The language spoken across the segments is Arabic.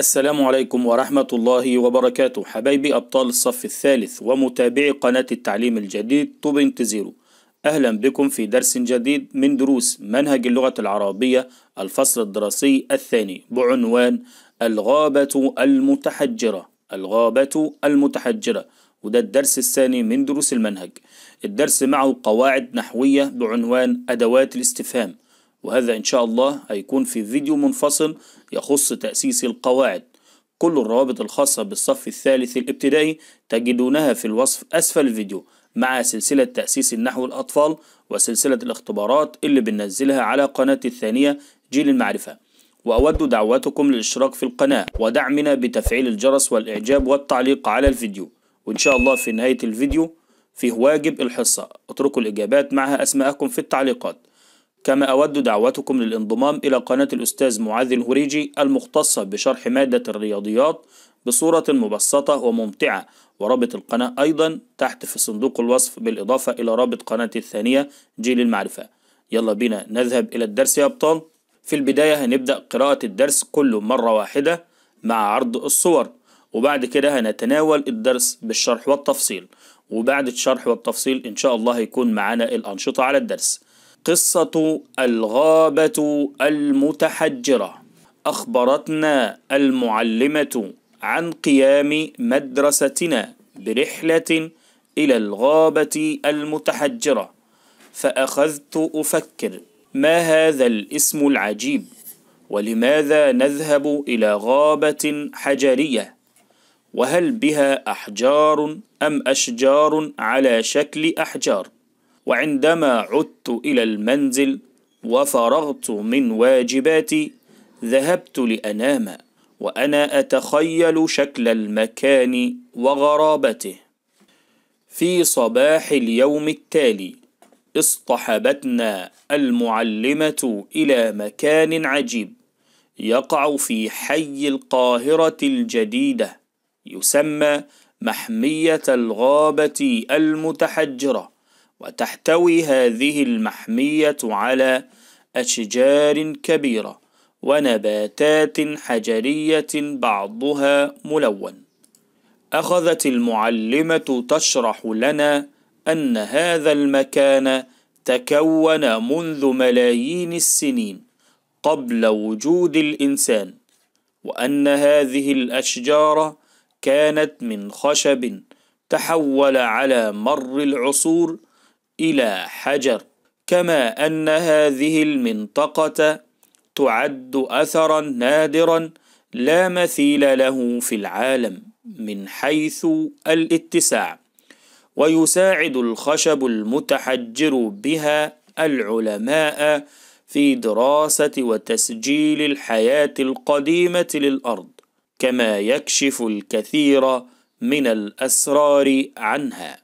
السلام عليكم ورحمة الله وبركاته حبايبي أبطال الصف الثالث ومتابعي قناة التعليم الجديد طوب انتزيرو أهلا بكم في درس جديد من دروس منهج اللغة العربية الفصل الدراسي الثاني بعنوان الغابة المتحجرة الغابة المتحجرة وده الدرس الثاني من دروس المنهج الدرس معه قواعد نحوية بعنوان أدوات الاستفهام وهذا إن شاء الله هيكون في فيديو منفصل يخص تأسيس القواعد كل الروابط الخاصة بالصف الثالث الابتدائي تجدونها في الوصف أسفل الفيديو مع سلسلة تأسيس النحو الأطفال وسلسلة الاختبارات اللي بننزلها على قناة الثانية جيل المعرفة وأود دعوتكم للاشتراك في القناة ودعمنا بتفعيل الجرس والإعجاب والتعليق على الفيديو وإن شاء الله في نهاية الفيديو فيه واجب الحصة اتركوا الإجابات معها أسماءكم في التعليقات كما أود دعوتكم للانضمام إلى قناة الأستاذ معاذ الهريجي المختصة بشرح مادة الرياضيات بصورة مبسطة وممتعة ورابط القناة أيضا تحت في صندوق الوصف بالإضافة إلى رابط قناتي الثانية جيل المعرفة يلا بينا نذهب إلى الدرس يا أبطال في البداية هنبدأ قراءة الدرس كله مرة واحدة مع عرض الصور وبعد كده هنتناول الدرس بالشرح والتفصيل وبعد الشرح والتفصيل إن شاء الله هيكون معانا الأنشطة على الدرس قصة الغابة المتحجرة أخبرتنا المعلمة عن قيام مدرستنا برحلة إلى الغابة المتحجرة فأخذت أفكر ما هذا الاسم العجيب ولماذا نذهب إلى غابة حجرية وهل بها أحجار أم أشجار على شكل أحجار وعندما عدت إلى المنزل وفرغت من واجباتي ذهبت لأنام وأنا أتخيل شكل المكان وغرابته في صباح اليوم التالي اصطحبتنا المعلمة إلى مكان عجيب يقع في حي القاهرة الجديدة يسمى محمية الغابة المتحجرة وتحتوي هذه المحمية على أشجار كبيرة ونباتات حجرية بعضها ملون أخذت المعلمة تشرح لنا أن هذا المكان تكون منذ ملايين السنين قبل وجود الإنسان وأن هذه الأشجار كانت من خشب تحول على مر العصور إلى حجر كما أن هذه المنطقة تعد أثرا نادرا لا مثيل له في العالم من حيث الاتساع ويساعد الخشب المتحجر بها العلماء في دراسة وتسجيل الحياة القديمة للأرض كما يكشف الكثير من الأسرار عنها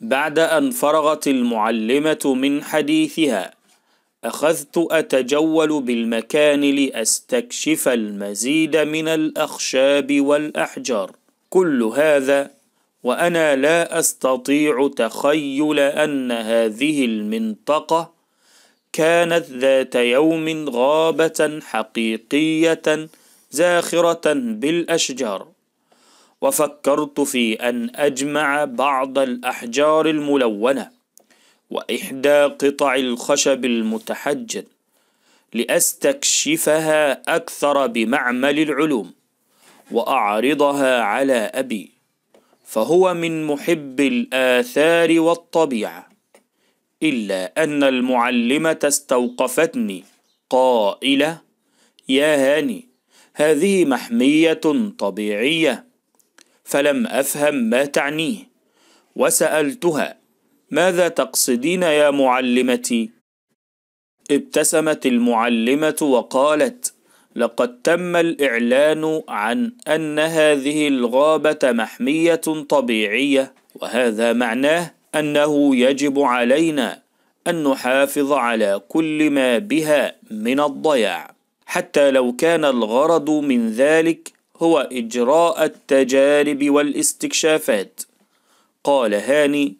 بعد أن فرغت المعلمة من حديثها أخذت أتجول بالمكان لأستكشف المزيد من الأخشاب والأحجار كل هذا وأنا لا أستطيع تخيل أن هذه المنطقة كانت ذات يوم غابة حقيقية زاخرة بالأشجار وفكرت في أن أجمع بعض الأحجار الملونة وإحدى قطع الخشب المتحجر لأستكشفها أكثر بمعمل العلوم وأعرضها على أبي فهو من محب الآثار والطبيعة إلا أن المعلمة استوقفتني قائلة يا هاني هذه محمية طبيعية فلم أفهم ما تعنيه وسألتها ماذا تقصدين يا معلمتي؟ ابتسمت المعلمة وقالت لقد تم الإعلان عن أن هذه الغابة محمية طبيعية وهذا معناه أنه يجب علينا أن نحافظ على كل ما بها من الضياع حتى لو كان الغرض من ذلك هو إجراء التجارب والاستكشافات قال هاني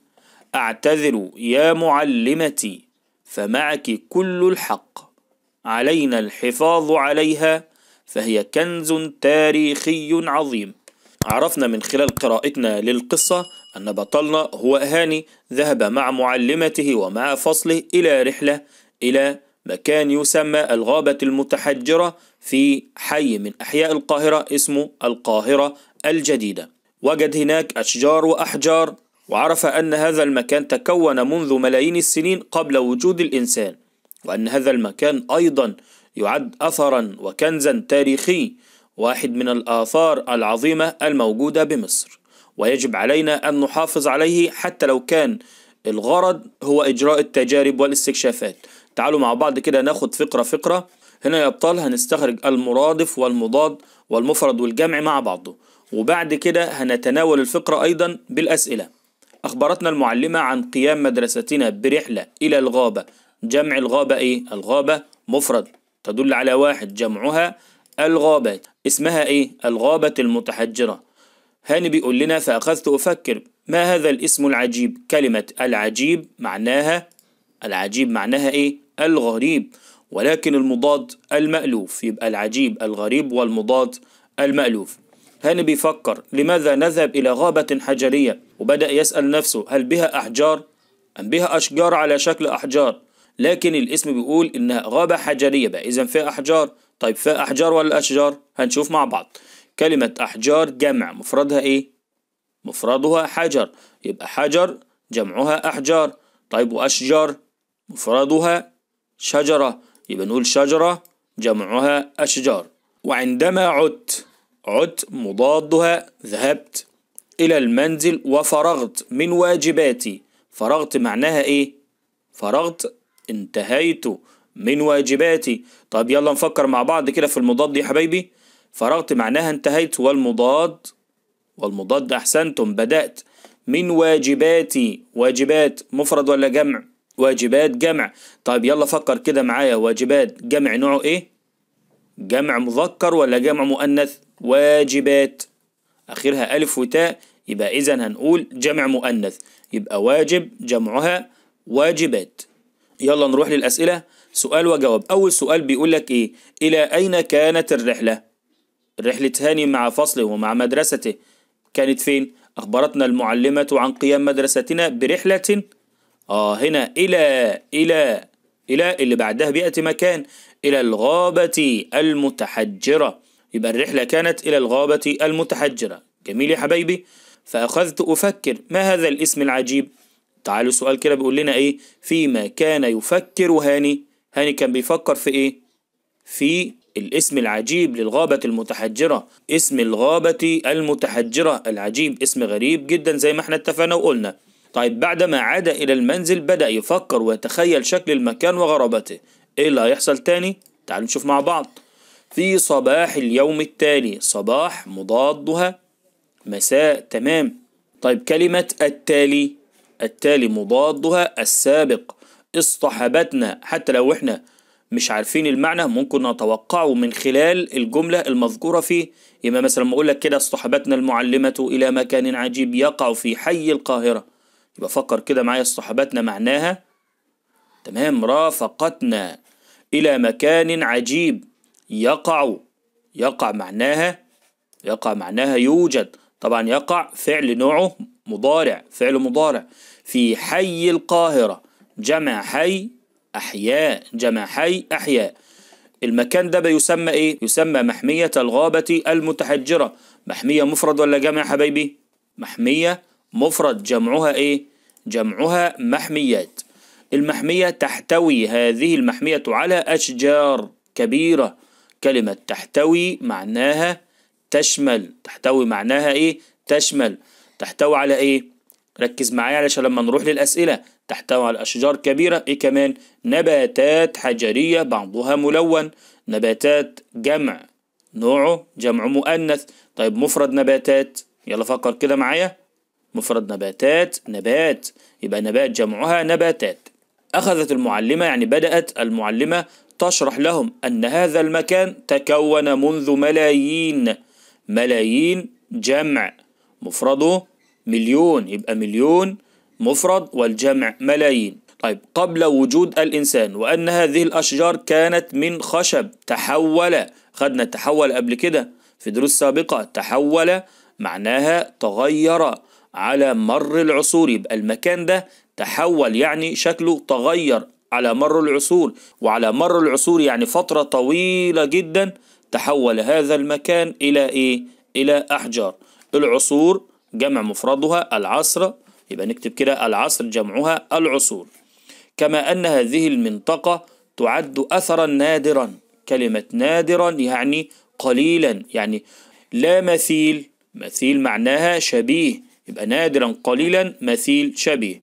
أعتذر يا معلمتي فمعك كل الحق علينا الحفاظ عليها فهي كنز تاريخي عظيم عرفنا من خلال قراءتنا للقصة أن بطلنا هو هاني ذهب مع معلمته ومع فصله إلى رحلة إلى مكان يسمى الغابة المتحجرة في حي من أحياء القاهرة اسمه القاهرة الجديدة وجد هناك أشجار وأحجار وعرف أن هذا المكان تكون منذ ملايين السنين قبل وجود الإنسان وأن هذا المكان أيضا يعد أثرا وكنزا تاريخي واحد من الآثار العظيمة الموجودة بمصر ويجب علينا أن نحافظ عليه حتى لو كان الغرض هو إجراء التجارب والاستكشافات تعالوا مع بعض كده ناخد فقرة فقرة هنا يا ابطال هنستخرج المرادف والمضاد والمفرد والجمع مع بعضه وبعد كده هنتناول الفقرة أيضا بالأسئلة أخبرتنا المعلمة عن قيام مدرستنا برحلة إلى الغابة جمع الغابة إيه؟ الغابة مفرد تدل على واحد جمعها الغابات اسمها إيه؟ الغابة المتحجرة هاني بيقول لنا فأخذت أفكر ما هذا الاسم العجيب كلمة العجيب معناها العجيب معناها إيه؟ الغريب ولكن المضاد المألوف يبقى العجيب الغريب والمضاد المألوف هاني بيفكر لماذا نذهب إلى غابة حجرية وبدأ يسأل نفسه هل بها أحجار أم بها أشجار على شكل أحجار لكن الاسم بيقول إنها غابة حجرية بقى إذا فيها أحجار طيب فيها أحجار ولا أشجار هنشوف مع بعض كلمة أحجار جمع مفردها إيه مفردها حجر يبقى حجر جمعها أحجار طيب وأشجار مفردها شجرة يبقى نقول شجرة جمعها أشجار وعندما عدت عدت مضادها ذهبت إلى المنزل وفرغت من واجباتي فرغت معناها إيه؟ فرغت انتهيت من واجباتي طب يلا نفكر مع بعض كده في المضاد يا حبايبي فرغت معناها انتهيت والمضاد والمضاد أحسنتم بدأت من واجباتي واجبات مفرد ولا جمع واجبات جمع طيب يلا فكر كده معايا واجبات جمع نوعه ايه جمع مذكر ولا جمع مؤنث واجبات اخرها الف وتاء يبقى اذا هنقول جمع مؤنث يبقى واجب جمعها واجبات يلا نروح للاسئله سؤال وجواب اول سؤال بيقول لك ايه الى اين كانت الرحله رحله هاني مع فصله ومع مدرسته كانت فين اخبرتنا المعلمه عن قيام مدرستنا برحله آه هنا إلى إلى إلى اللي بعدها بيأتي مكان إلى الغابة المتحجرة يبقى الرحلة كانت إلى الغابة المتحجرة جميل يا حبايبي فأخذت أفكر ما هذا الاسم العجيب تعالوا سؤال كده بيقول لنا إيه فيما كان يفكر هاني هاني كان بيفكر في إيه في الاسم العجيب للغابة المتحجرة اسم الغابة المتحجرة العجيب اسم غريب جدا زي ما احنا اتفقنا وقلنا طيب بعدما عاد إلى المنزل بدأ يفكر ويتخيل شكل المكان وغرابته إيه اللي هيحصل تاني؟ تعالوا نشوف مع بعض في صباح اليوم التالي صباح مضادها مساء تمام طيب كلمة التالي التالي مضادها السابق اصطحبتنا حتى لو احنا مش عارفين المعنى ممكن نتوقعه من خلال الجملة المذكورة فيه يبقى مثلا ما أقول لك كده اصطحبتنا المعلمة إلى مكان عجيب يقع في حي القاهرة يبقى فكر كده معايا صحبتنا معناها تمام رافقتنا إلى مكان عجيب يقع يقع معناها يقع معناها يوجد طبعا يقع فعل نوعه مضارع فعل مضارع في حي القاهرة جمع حي أحياء جمع حي أحياء المكان ده بيسمى إيه؟ يسمى محمية الغابة المتحجرة محمية مفرد ولا جمع حبايبي؟ محمية مفرد جمعها إيه؟ جمعها محميات المحمية تحتوي هذه المحمية على أشجار كبيرة كلمة تحتوي معناها تشمل تحتوي معناها إيه تشمل تحتوي على إيه ركز معايا علشان لما نروح للأسئلة تحتوي على أشجار كبيرة إيه كمان نباتات حجرية بعضها ملون نباتات جمع نوعه جمع مؤنث طيب مفرد نباتات يلا فكر كده معايا مفرد نباتات نبات يبقى نبات جمعها نباتات أخذت المعلمة يعني بدأت المعلمة تشرح لهم أن هذا المكان تكون منذ ملايين ملايين جمع مفرده مليون يبقى مليون مفرد والجمع ملايين طيب قبل وجود الإنسان وأن هذه الأشجار كانت من خشب تحول خدنا تحول قبل كده في دروس سابقة تحول معناها تغير على مر العصور يبقى المكان ده تحول يعني شكله تغير على مر العصور وعلى مر العصور يعني فترة طويلة جدا تحول هذا المكان إلى إيه؟ إلى أحجار العصور جمع مفردها العصر يبقى نكتب كده العصر جمعها العصور كما أن هذه المنطقة تعد أثرا نادرا كلمة نادرا يعني قليلا يعني لا مثيل مثيل معناها شبيه يبقى نادرا قليلا مثيل شبيه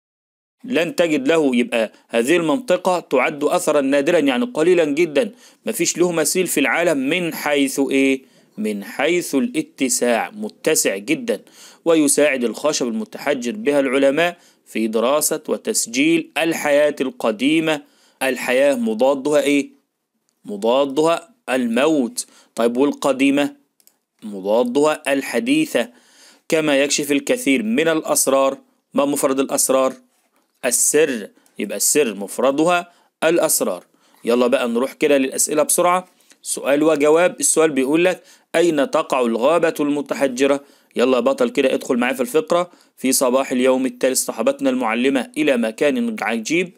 لن تجد له يبقى هذه المنطقة تعد أثرا نادرا يعني قليلا جدا مفيش له مثيل في العالم من حيث إيه؟ من حيث الاتساع متسع جدا ويساعد الخشب المتحجر بها العلماء في دراسة وتسجيل الحياة القديمة الحياة مضادها إيه؟ مضادها الموت طيب والقديمة مضادها الحديثة كما يكشف الكثير من الأسرار ما مفرد الأسرار السر يبقى السر مفردها الأسرار يلا بقى نروح كده للأسئلة بسرعة سؤال وجواب السؤال بيقول لك أين تقع الغابة المتحجرة يلا بطل كده ادخل معايا في الفقرة في صباح اليوم التالي صحبتنا المعلمة إلى مكان عجيب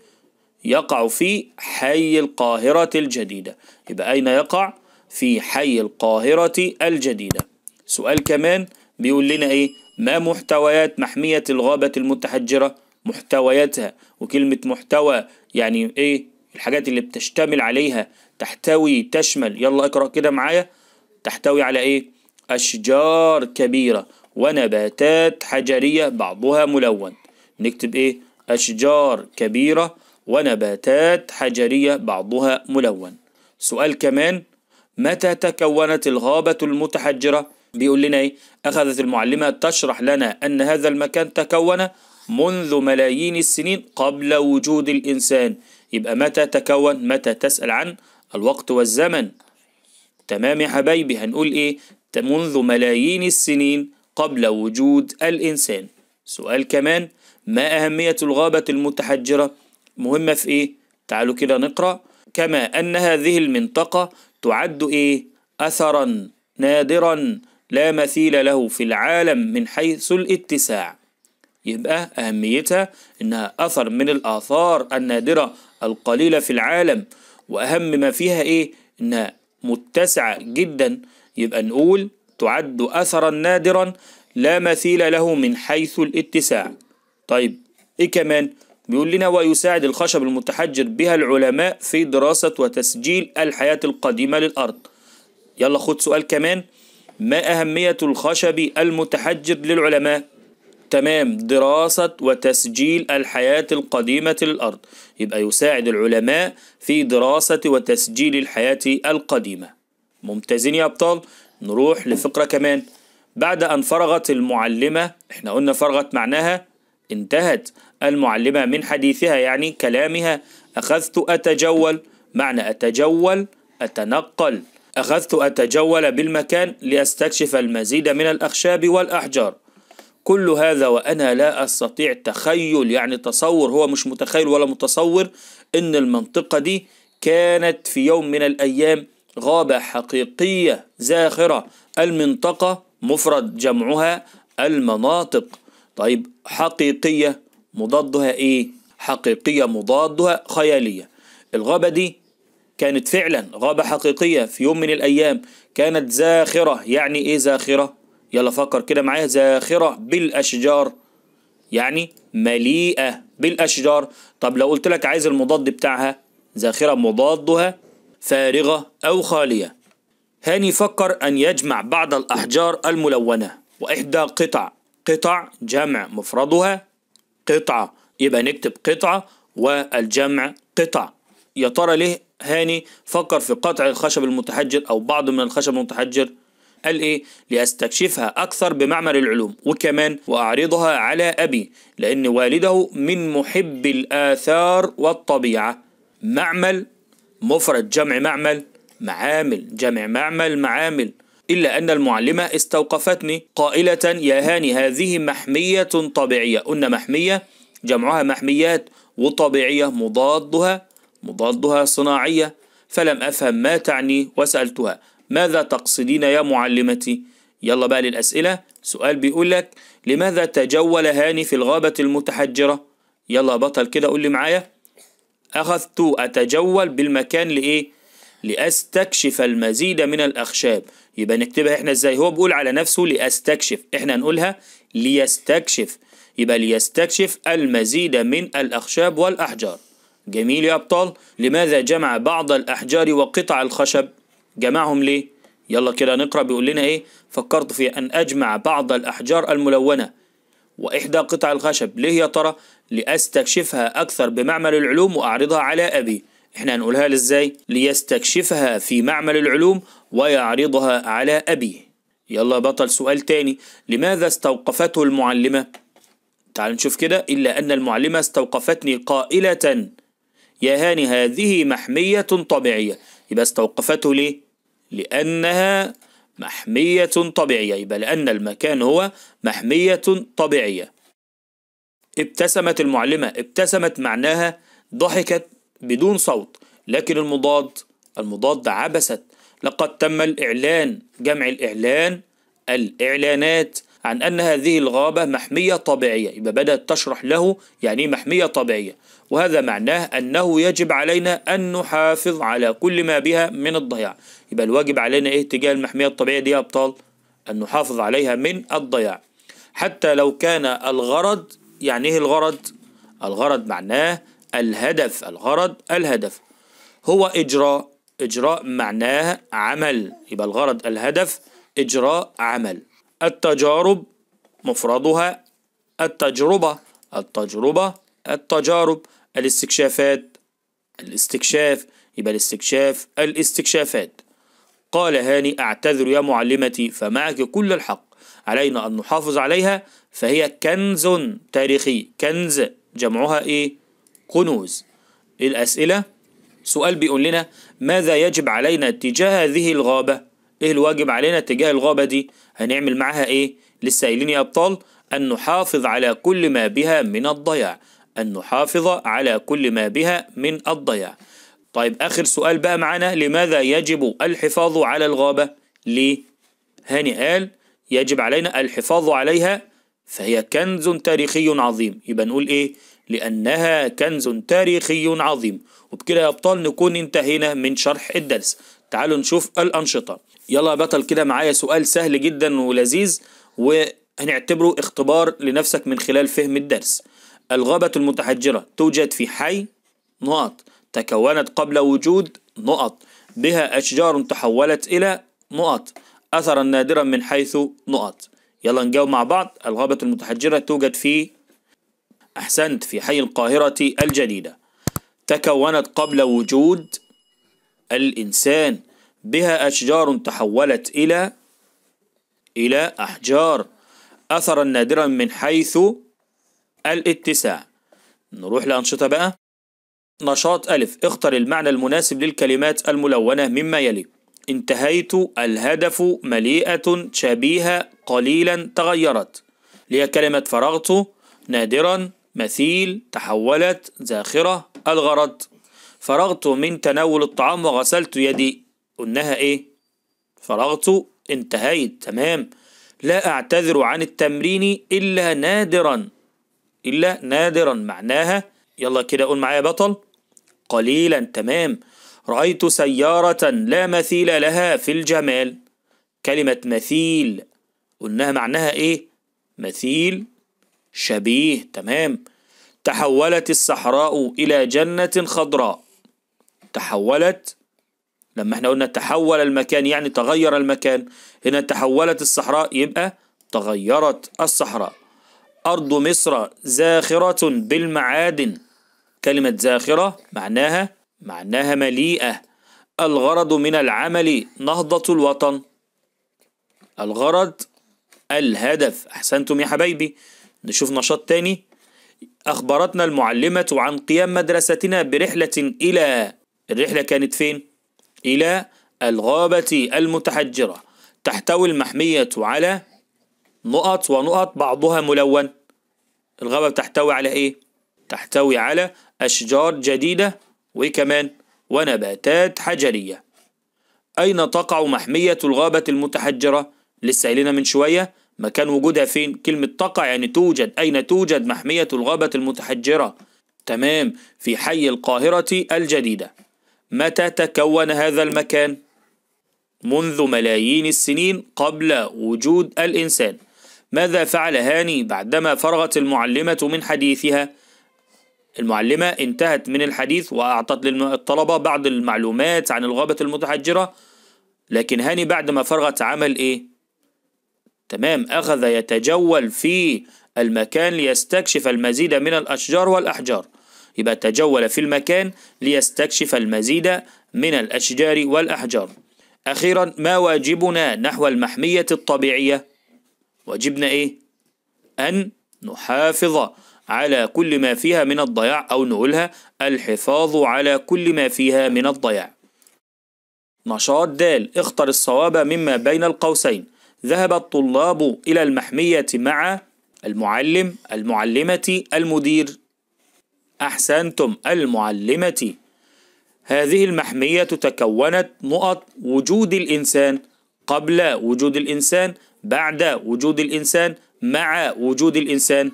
يقع في حي القاهرة الجديدة يبقى أين يقع في حي القاهرة الجديدة سؤال كمان بيقول لنا ايه ما محتويات محمية الغابة المتحجرة محتوياتها وكلمة محتوى يعني ايه الحاجات اللي بتشتمل عليها تحتوي تشمل يلا اقرأ كده معايا تحتوي على ايه أشجار كبيرة ونباتات حجرية بعضها ملون نكتب ايه أشجار كبيرة ونباتات حجرية بعضها ملون سؤال كمان متى تكونت الغابة المتحجرة بيقول لنا ايه اخذت المعلمه تشرح لنا ان هذا المكان تكون منذ ملايين السنين قبل وجود الانسان يبقى متى تكون متى تسال عن الوقت والزمن تمام يا حبايبي هنقول ايه منذ ملايين السنين قبل وجود الانسان سؤال كمان ما اهميه الغابه المتحجره مهمه في ايه تعالوا كده نقرا كما ان هذه المنطقه تعد ايه اثرا نادرا لا مثيل له في العالم من حيث الاتساع يبقى أهميتها إنها أثر من الآثار النادرة القليلة في العالم وأهم ما فيها إيه إنها متسعة جدا يبقى نقول تعد أثرا نادرا لا مثيل له من حيث الاتساع طيب إيه كمان بيقول لنا ويساعد الخشب المتحجر بها العلماء في دراسة وتسجيل الحياة القديمة للأرض يلا خد سؤال كمان ما أهمية الخشب المتحجر للعلماء؟ تمام دراسة وتسجيل الحياة القديمة للأرض يبقى يساعد العلماء في دراسة وتسجيل الحياة القديمة ممتازين يا أبطال نروح لفقرة كمان بعد أن فرغت المعلمة إحنا قلنا فرغت معناها انتهت المعلمة من حديثها يعني كلامها أخذت أتجول معنى أتجول أتنقل أخذت أتجول بالمكان لأستكشف المزيد من الأخشاب والأحجار كل هذا وأنا لا أستطيع تخيل يعني تصور هو مش متخيل ولا متصور أن المنطقة دي كانت في يوم من الأيام غابة حقيقية زاخرة المنطقة مفرد جمعها المناطق طيب حقيقية مضادها إيه؟ حقيقية مضادها خيالية الغابة دي كانت فعلا غابة حقيقية في يوم من الأيام كانت زاخرة يعني إيه زاخرة؟ يلا فكر كده معايا زاخرة بالأشجار يعني مليئة بالأشجار طب لو قلت لك عايز المضاد بتاعها زاخرة مضادها فارغة أو خالية هاني فكر أن يجمع بعض الأحجار الملونة وإحدى قطع قطع جمع مفردها قطعة يبقى نكتب قطعة والجمع قطع يا ترى ليه هاني فكر في قطع الخشب المتحجر أو بعض من الخشب المتحجر قال إيه لأستكشفها أكثر بمعمل العلوم وكمان وأعرضها على أبي لأن والده من محب الآثار والطبيعة معمل مفرد جمع معمل معامل جمع معمل معامل إلا أن المعلمة استوقفتني قائلة يا هاني هذه محمية طبيعية قلنا محمية جمعها محميات وطبيعية مضادها مضادها صناعية فلم أفهم ما تعني وسألتها ماذا تقصدين يا معلمتي؟ يلا بقى للأسئلة سؤال بيقول لك لماذا تجول هاني في الغابة المتحجرة؟ يلا بطل كده قول لي معايا أخذت أتجول بالمكان لإيه؟ لأستكشف المزيد من الأخشاب يبقى نكتبها إحنا إزاي هو بيقول على نفسه لأستكشف إحنا هنقولها ليستكشف يبقى ليستكشف المزيد من الأخشاب والأحجار جميل يا أبطال لماذا جمع بعض الأحجار وقطع الخشب جمعهم ليه يلا كده نقرأ بيقول لنا إيه فكرت في أن أجمع بعض الأحجار الملونة وإحدى قطع الخشب ليه يا ترى لأستكشفها أكثر بمعمل العلوم وأعرضها على أبي إحنا هنقولها لإزاي ليستكشفها في معمل العلوم ويعرضها على أبي يلا بطل سؤال تاني لماذا استوقفته المعلمة تعال نشوف كده إلا أن المعلمة استوقفتني قائلة يا هاني هذه محمية طبيعية يبقى استوقفته ليه؟ لأنها محمية طبيعية يبقى لأن المكان هو محمية طبيعية ابتسمت المعلمة ابتسمت معناها ضحكت بدون صوت لكن المضاد المضاد عبست لقد تم الإعلان جمع الإعلان الإعلانات عن أن هذه الغابة محمية طبيعية يبقى بدأت تشرح له يعني إيه محمية طبيعية وهذا معناه أنه يجب علينا أن نحافظ على كل ما بها من الضياع يبقى الواجب علينا إيه تجاه المحمية الطبيعية دي يا أبطال أن نحافظ عليها من الضياع حتى لو كان الغرض يعني إيه الغرض الغرض معناه الهدف الغرض الهدف هو إجراء إجراء معناه عمل يبقى الغرض الهدف إجراء عمل التجارب مفردها التجربة التجربة التجارب الاستكشافات الاستكشاف يبقى الاستكشاف الاستكشافات قال هاني أعتذر يا معلمتي فمعك كل الحق علينا أن نحافظ عليها فهي كنز تاريخي كنز جمعها إيه؟ كنوز الأسئلة سؤال بيقول لنا ماذا يجب علينا تجاه هذه الغابة ايه الواجب علينا تجاه الغابة دي هنعمل معاها ايه لسه قايلين يا ابطال ان نحافظ على كل ما بها من الضياع ان نحافظ على كل ما بها من الضياع طيب اخر سؤال بقى معانا لماذا يجب الحفاظ على الغابة ليه هاني قال يجب علينا الحفاظ عليها فهي كنز تاريخي عظيم يبقى نقول ايه لأنها كنز تاريخي عظيم وبكده يا أبطال نكون انتهينا من شرح الدرس تعالوا نشوف الأنشطة يلا يا بطل كده معايا سؤال سهل جدا ولذيذ وهنعتبره اختبار لنفسك من خلال فهم الدرس الغابة المتحجرة توجد في حي نقط تكونت قبل وجود نقط بها أشجار تحولت إلى نقط أثرا نادرا من حيث نقط يلا نجاوب مع بعض الغابة المتحجرة توجد في أحسنت في حي القاهرة الجديدة تكونت قبل وجود الإنسان بها أشجار تحولت إلى إلى أحجار أثرا نادرا من حيث الاتساع نروح لأنشطة بقى نشاط ألف اختر المعنى المناسب للكلمات الملونة مما يلي انتهيت الهدف مليئة شبيهة قليلا تغيرت لي كلمة فرغت نادرا مثيل تحولت زاخرة الغرض فرغت من تناول الطعام وغسلت يدي قلناها ايه فرغت انتهيت تمام لا اعتذر عن التمرين الا نادرا الا نادرا معناها يلا كده قول معايا بطل قليلا تمام رأيت سيارة لا مثيل لها في الجمال كلمة مثيل قلناها معناها ايه مثيل شبيه تمام تحولت الصحراء إلى جنة خضراء تحولت لما احنا قلنا تحول المكان يعني تغير المكان هنا تحولت الصحراء يبقى تغيرت الصحراء أرض مصر زاخرة بالمعادن كلمة زاخرة معناها معناها مليئة الغرض من العمل نهضة الوطن الغرض الهدف أحسنتم يا حبايبي نشوف نشاط تاني أخبرتنا المعلمة عن قيام مدرستنا برحلة إلى الرحلة كانت فين؟ إلى الغابة المتحجرة تحتوي المحمية على نقط ونقط بعضها ملون الغابة تحتوي على إيه؟ تحتوي على أشجار جديدة وكمان ونباتات حجرية أين تقع محمية الغابة المتحجرة؟ لسه قايلنا من شوية مكان وجودها فين؟ كلمة تقع يعني توجد أين توجد محمية الغابة المتحجرة؟ تمام في حي القاهرة الجديدة متى تكون هذا المكان؟ منذ ملايين السنين قبل وجود الإنسان ماذا فعل هاني بعدما فرغت المعلمة من حديثها؟ المعلمة انتهت من الحديث وأعطت للطلبة بعض المعلومات عن الغابة المتحجرة لكن هاني بعد ما فرغت عمل إيه؟ تمام أخذ يتجول في المكان ليستكشف المزيد من الأشجار والأحجار يبقى تجول في المكان ليستكشف المزيد من الأشجار والأحجار أخيرا ما واجبنا نحو المحمية الطبيعية واجبنا إيه؟ أن نحافظ على كل ما فيها من الضياع أو نقولها الحفاظ على كل ما فيها من الضياع نشاط دال اختر الصواب مما بين القوسين ذهب الطلاب إلى المحمية مع المعلم المعلمة المدير أحسنتم المعلمة هذه المحمية تكونت نقط وجود الإنسان قبل وجود الإنسان بعد وجود الإنسان مع وجود الإنسان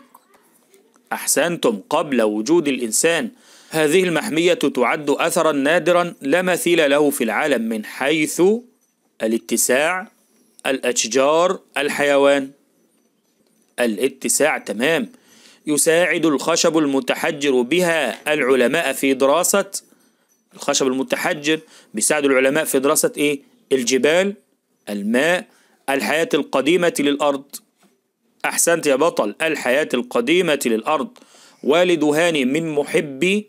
أحسنتم قبل وجود الإنسان هذه المحمية تعد أثرا نادرا لا مثيل له في العالم من حيث الاتساع الأشجار الحيوان الاتساع تمام يساعد الخشب المتحجر بها العلماء في دراسة الخشب المتحجر بيساعد العلماء في دراسة إيه؟ الجبال الماء الحياة القديمة للأرض أحسنت يا بطل الحياة القديمة للأرض والد هاني من محبي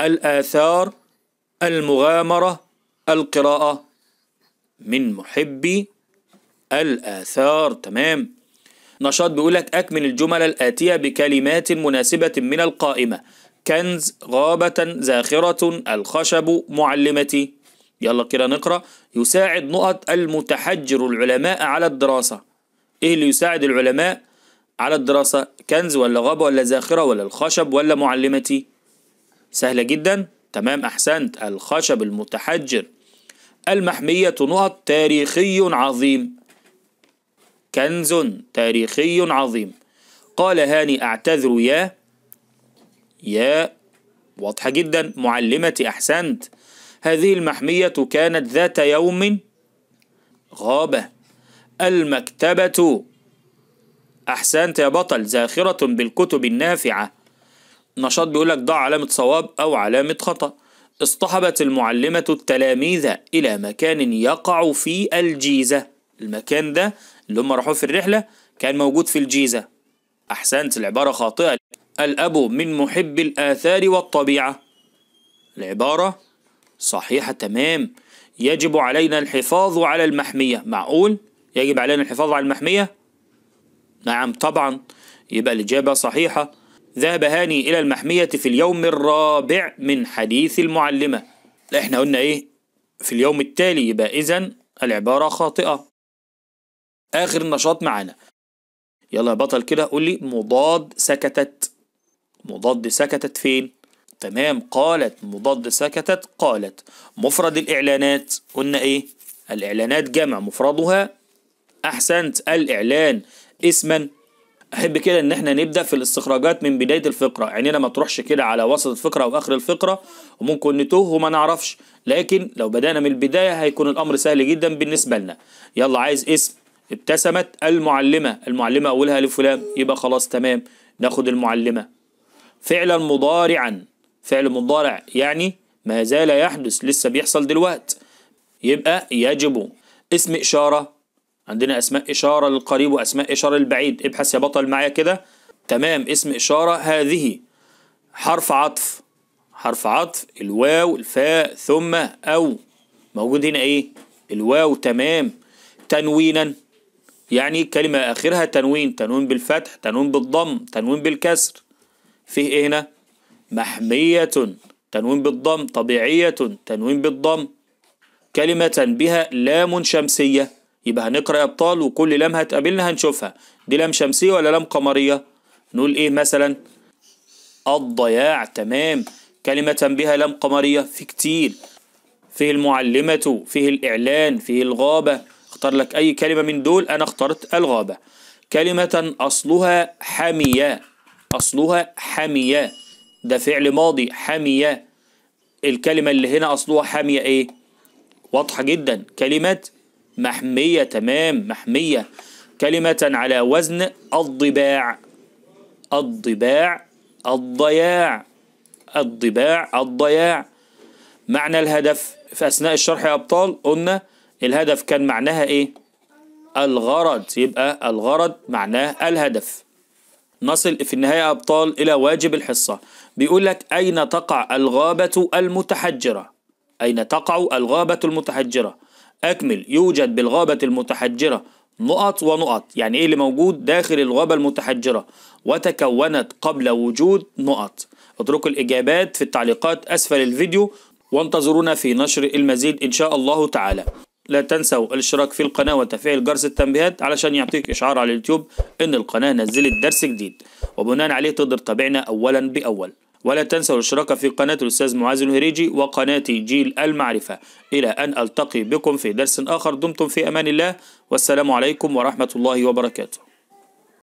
الآثار المغامرة القراءة من محبي الآثار تمام نشاط بيقولك أكمل الجمل الآتية بكلمات مناسبة من القائمة كنز غابة زاخرة الخشب معلمتي يلا كده نقرأ يساعد نقط المتحجر العلماء على الدراسة إيه اللي يساعد العلماء على الدراسة كنز ولا غابة ولا زاخرة ولا الخشب ولا معلمتي سهلة جدا تمام أحسنت الخشب المتحجر المحمية نقط تاريخي عظيم كنز تاريخي عظيم قال هاني أعتذر يا يا واضحة جدا معلمتي أحسنت هذه المحمية كانت ذات يوم غابة المكتبة أحسنت يا بطل زاخرة بالكتب النافعة نشاط بيقولك ضع علامة صواب أو علامة خطأ اصطحبت المعلمة التلاميذ إلى مكان يقع في الجيزة المكان ده اللي هم راحوه في الرحلة كان موجود في الجيزة أحسنت العبارة خاطئة الأب من محب الآثار والطبيعة العبارة صحيحة تمام يجب علينا الحفاظ على المحمية معقول يجب علينا الحفاظ على المحمية نعم طبعا يبقى الإجابة صحيحة ذهب هاني إلى المحمية في اليوم الرابع من حديث المعلمة احنا قلنا ايه في اليوم التالي يبقى إذن العبارة خاطئة اخر النشاط معانا يلا يا بطل كده قول لي مضاد سكتت مضاد سكتت فين تمام قالت مضاد سكتت قالت مفرد الاعلانات قلنا ايه الاعلانات جمع مفردها احسنت الاعلان اسما احب كده ان احنا نبدا في الاستخراجات من بدايه الفقره عينينا ما تروحش كده على وسط الفقره واخر الفقره وممكن نتوه وما نعرفش لكن لو بدانا من البدايه هيكون الامر سهل جدا بالنسبه لنا يلا عايز اسم ابتسمت المعلمة المعلمة أولها ألف ولام يبقى خلاص تمام ناخد المعلمة فعلا مضارعا فعل مضارع يعني ما زال يحدث لسه بيحصل دلوقت يبقى يجب اسم إشارة عندنا أسماء إشارة للقريب وأسماء إشارة للبعيد ابحث يا بطل معايا كده تمام اسم إشارة هذه حرف عطف حرف عطف الواو الفاء ثم أو موجود هنا إيه الواو تمام تنوينا يعني كلمة آخرها تنوين تنوين بالفتح تنوين بالضم تنوين بالكسر فيه إيه هنا محمية تنوين بالضم طبيعية تنوين بالضم كلمة بها لام شمسية يبقى هنقرأ أبطال وكل لام هتقابلنا هنشوفها دي لام شمسية ولا لام قمرية نقول إيه مثلا الضياع تمام كلمة بها لام قمرية في كتير فيه المعلمة فيه الإعلان فيه الغابة اختار لك أي كلمة من دول أنا اخترت الغابة كلمة أصلها حمية أصلها حمية ده فعل ماضي حمية الكلمة اللي هنا أصلها حمية إيه؟ واضحة جدا كلمة محمية تمام محمية كلمة على وزن الضباع الضباع الضياع الضباع الضياع معنى الهدف في أثناء الشرح يا أبطال قلنا الهدف كان معناها ايه الغرض يبقى الغرض معناه الهدف نصل في النهاية يا أبطال إلى واجب الحصة بيقول لك أين تقع الغابة المتحجرة أين تقع الغابة المتحجرة أكمل يوجد بالغابة المتحجرة نقط ونقط يعني إيه اللي موجود داخل الغابة المتحجرة وتكونت قبل وجود نقط اتركوا الإجابات في التعليقات أسفل الفيديو وانتظرونا في نشر المزيد إن شاء الله تعالى لا تنسوا الاشتراك في القناة وتفعيل جرس التنبيهات علشان يعطيك إشعار على اليوتيوب إن القناة نزلت درس جديد وبناء عليه تقدر تتابعنا أولا بأول ولا تنسوا الاشتراك في قناة الأستاذ معاذ الهريجي وقناة جيل المعرفة إلى أن ألتقي بكم في درس آخر دمتم في أمان الله والسلام عليكم ورحمة الله وبركاته